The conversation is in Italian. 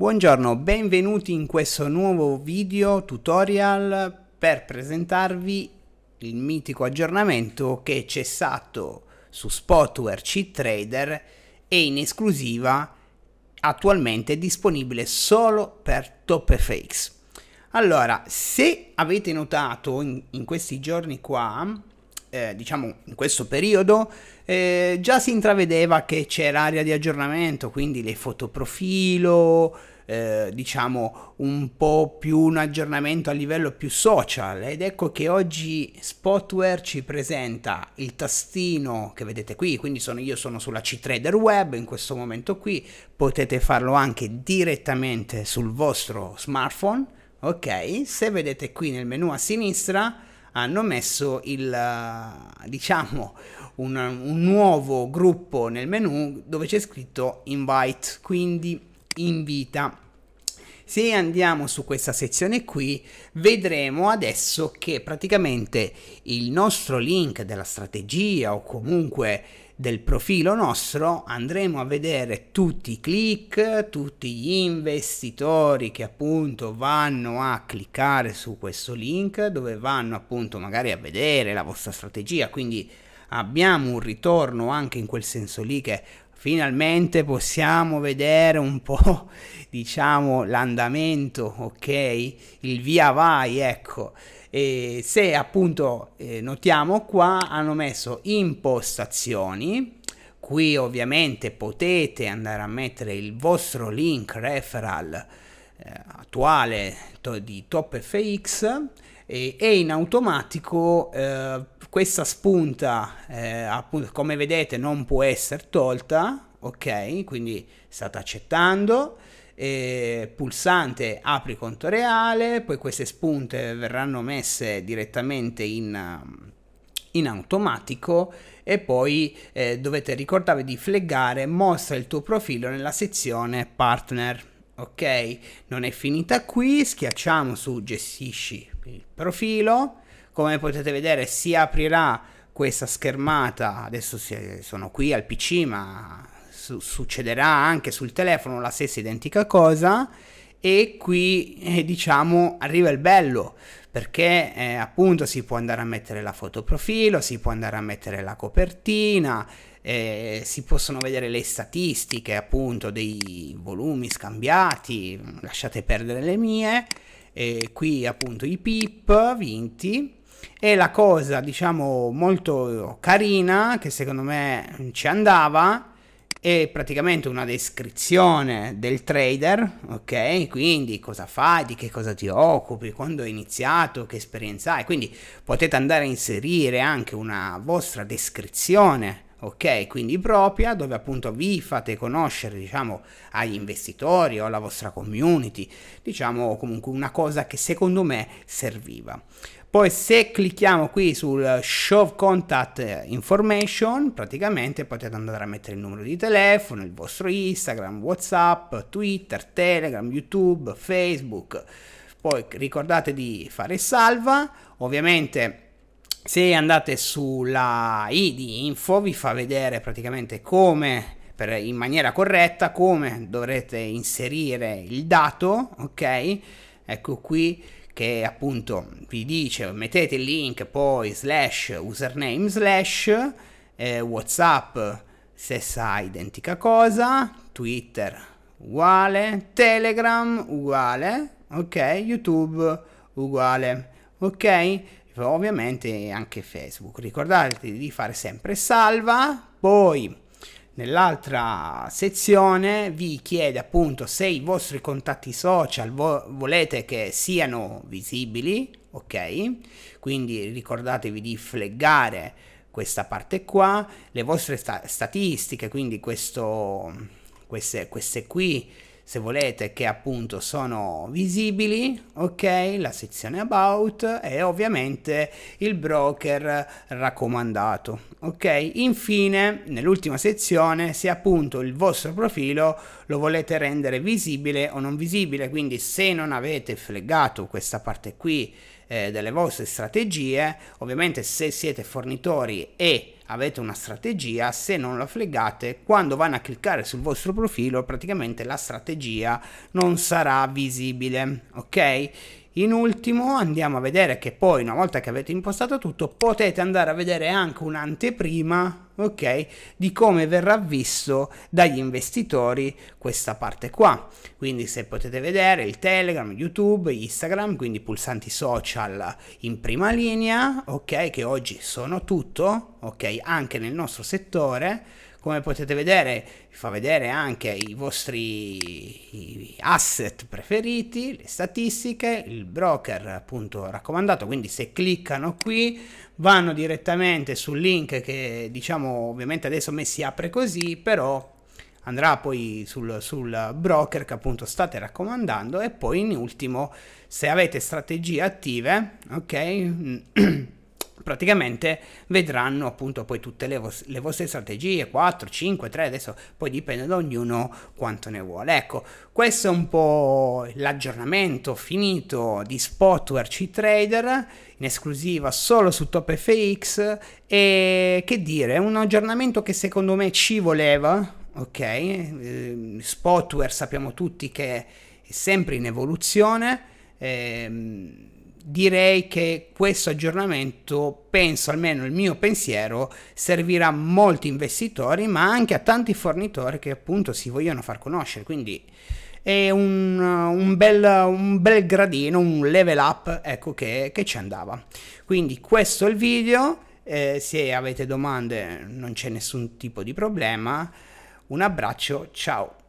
Buongiorno, benvenuti in questo nuovo video tutorial per presentarvi il mitico aggiornamento che c'è stato su Spotware Cheat Trader e in esclusiva attualmente disponibile solo per Top FX. Allora, se avete notato in, in questi giorni qua, eh, diciamo in questo periodo eh, già si intravedeva che c'era area di aggiornamento, quindi le fotoprofilo, eh, diciamo un po' più un aggiornamento a livello più social ed ecco che oggi Spotware ci presenta il tastino che vedete qui, quindi sono, io sono sulla C-Trader Web in questo momento qui, potete farlo anche direttamente sul vostro smartphone, ok? Se vedete qui nel menu a sinistra hanno messo il, eh, diciamo, un, un nuovo gruppo nel menu dove c'è scritto invite, quindi invita. Se andiamo su questa sezione qui, vedremo adesso che praticamente il nostro link della strategia o comunque del profilo nostro andremo a vedere tutti i click, tutti gli investitori che appunto vanno a cliccare su questo link dove vanno appunto magari a vedere la vostra strategia, quindi abbiamo un ritorno anche in quel senso lì che finalmente possiamo vedere un po', diciamo, l'andamento, ok? Il via vai, ecco. E se appunto eh, notiamo qua hanno messo impostazioni, qui ovviamente potete andare a mettere il vostro link referral eh, attuale to di TopFX e, e in automatico eh, questa spunta, eh, appunto, come vedete, non può essere tolta, ok? Quindi state accettando. Eh, pulsante apri conto reale, poi queste spunte verranno messe direttamente in, in automatico e poi eh, dovete ricordarvi di fleggare mostra il tuo profilo nella sezione partner ok? Non è finita qui, schiacciamo su gestisci il profilo, come potete vedere si aprirà questa schermata, adesso sono qui al PC ma su- succederà anche sul telefono la stessa identica cosa e qui eh, diciamo arriva il bello perché eh, appunto si può andare a mettere la fotoprofilo, si può andare a mettere la copertina, eh, si possono vedere le statistiche appunto dei volumi scambiati, lasciate perdere le mie, eh, qui appunto i pip vinti. E la cosa diciamo molto carina che secondo me ci andava è praticamente una descrizione del trader, ok? Quindi cosa fai, di che cosa ti occupi, quando hai iniziato, che esperienza hai. Quindi potete andare a inserire anche una vostra descrizione ok? Quindi propria, dove appunto vi fate conoscere, diciamo, agli investitori o alla vostra community, diciamo comunque una cosa che secondo me serviva. Poi se clicchiamo qui sul Show Contact Information, praticamente potete andare a mettere il numero di telefono, il vostro Instagram, WhatsApp, Twitter, Telegram, YouTube, Facebook. Poi ricordate di fare salva, ovviamente se andate sulla i di info vi fa vedere praticamente come in maniera corretta come dovrete inserire il dato, ok? Ecco qui che appunto vi dice mettete il link poi slash username slash eh, whatsapp stessa identica cosa twitter uguale telegram uguale ok youtube uguale ok ovviamente anche facebook ricordate di fare sempre salva poi Nell'altra sezione vi chiede appunto se i vostri contatti social vo volete che siano visibili, ok? Quindi ricordatevi di fleggare questa parte qua, le vostre sta statistiche, quindi questo, queste, queste qui se volete che appunto sono visibili ok la sezione about e ovviamente il broker raccomandato ok infine nell'ultima sezione se appunto il vostro profilo lo volete rendere visibile o non visibile quindi se non avete flegato questa parte qui eh, delle vostre strategie ovviamente se siete fornitori e avete una strategia, se non la fleggate, quando vanno a cliccare sul vostro profilo praticamente la strategia non sarà visibile, ok? In ultimo andiamo a vedere che poi una volta che avete impostato tutto potete andare a vedere anche un'anteprima ok? Di come verrà visto dagli investitori questa parte qua. Quindi se potete vedere il Telegram, YouTube, Instagram, quindi pulsanti social in prima linea, ok? Che oggi sono tutto, ok? Anche nel nostro settore come potete vedere vi fa vedere anche i vostri asset preferiti, le statistiche, il broker appunto raccomandato, quindi se cliccano qui vanno direttamente sul link che diciamo ovviamente adesso me si apre così, però andrà poi sul, sul, broker che appunto state raccomandando e poi in ultimo se avete strategie attive ok praticamente vedranno appunto poi tutte le, vos- le, vostre strategie 4 5 3 adesso poi dipende da ognuno quanto ne vuole ecco questo è un po' l'aggiornamento finito di Spotware C Trader in esclusiva solo su Top FX e che dire è un aggiornamento che secondo me ci voleva ok ehm, Spotware sappiamo tutti che è sempre in evoluzione ehm, direi che questo aggiornamento, penso almeno il mio pensiero, servirà a molti investitori, ma anche a tanti fornitori che appunto si vogliono far conoscere. Quindi è un, un, bel, un bel, gradino, un level up ecco che, che ci andava. Quindi questo è il video. Eh, se avete domande non c'è nessun tipo di problema. Un abbraccio, ciao!